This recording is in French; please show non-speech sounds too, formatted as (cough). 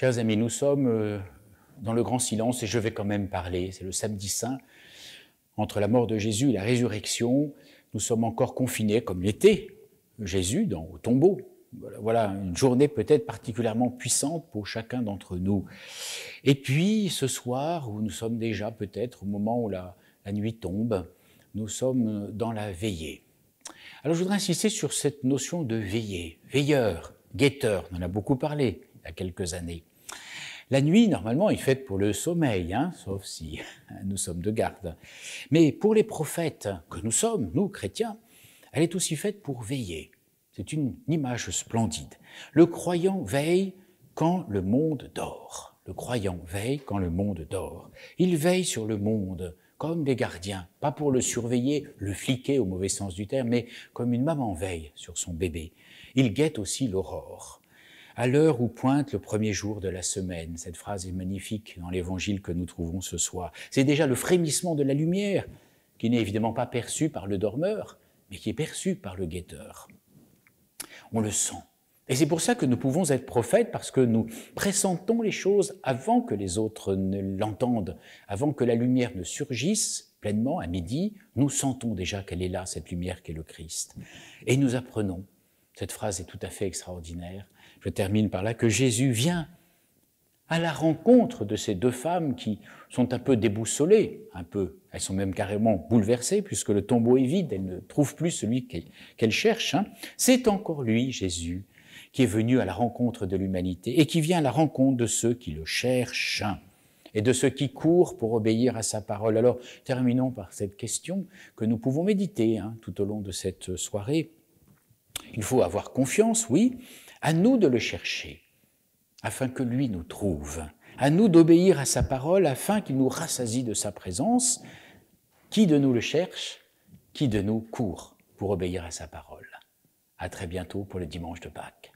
Chers amis, nous sommes euh, dans le grand silence et je vais quand même parler. C'est le samedi saint. Entre la mort de Jésus et la résurrection, nous sommes encore confinés, comme l'était Jésus, dans, au tombeau. Voilà une journée peut-être particulièrement puissante pour chacun d'entre nous. Et puis ce soir, où nous sommes déjà peut-être au moment où la, la nuit tombe, nous sommes dans la veillée. Alors je voudrais insister sur cette notion de veillée, veilleur, guetteur, on en a beaucoup parlé il y a quelques années. La nuit, normalement, est faite pour le sommeil, hein, sauf si (laughs) nous sommes de garde. Mais pour les prophètes que nous sommes, nous, chrétiens, elle est aussi faite pour veiller. C'est une image splendide. Le croyant veille quand le monde dort. Le croyant veille quand le monde dort. Il veille sur le monde comme des gardiens, pas pour le surveiller, le fliquer au mauvais sens du terme, mais comme une maman veille sur son bébé. Il guette aussi l'aurore à l'heure où pointe le premier jour de la semaine. Cette phrase est magnifique dans l'évangile que nous trouvons ce soir. C'est déjà le frémissement de la lumière, qui n'est évidemment pas perçu par le dormeur, mais qui est perçu par le guetteur. On le sent. Et c'est pour ça que nous pouvons être prophètes, parce que nous pressentons les choses avant que les autres ne l'entendent, avant que la lumière ne surgisse pleinement à midi, nous sentons déjà qu'elle est là, cette lumière qu'est le Christ. Et nous apprenons cette phrase est tout à fait extraordinaire. Je termine par là que Jésus vient à la rencontre de ces deux femmes qui sont un peu déboussolées, un peu, elles sont même carrément bouleversées puisque le tombeau est vide, elles ne trouvent plus celui qu'elles cherchent. Hein. C'est encore lui, Jésus, qui est venu à la rencontre de l'humanité et qui vient à la rencontre de ceux qui le cherchent hein, et de ceux qui courent pour obéir à sa parole. Alors terminons par cette question que nous pouvons méditer hein, tout au long de cette soirée. Il faut avoir confiance, oui, à nous de le chercher, afin que lui nous trouve, à nous d'obéir à sa parole, afin qu'il nous rassasie de sa présence. Qui de nous le cherche Qui de nous court pour obéir à sa parole À très bientôt pour le dimanche de Pâques.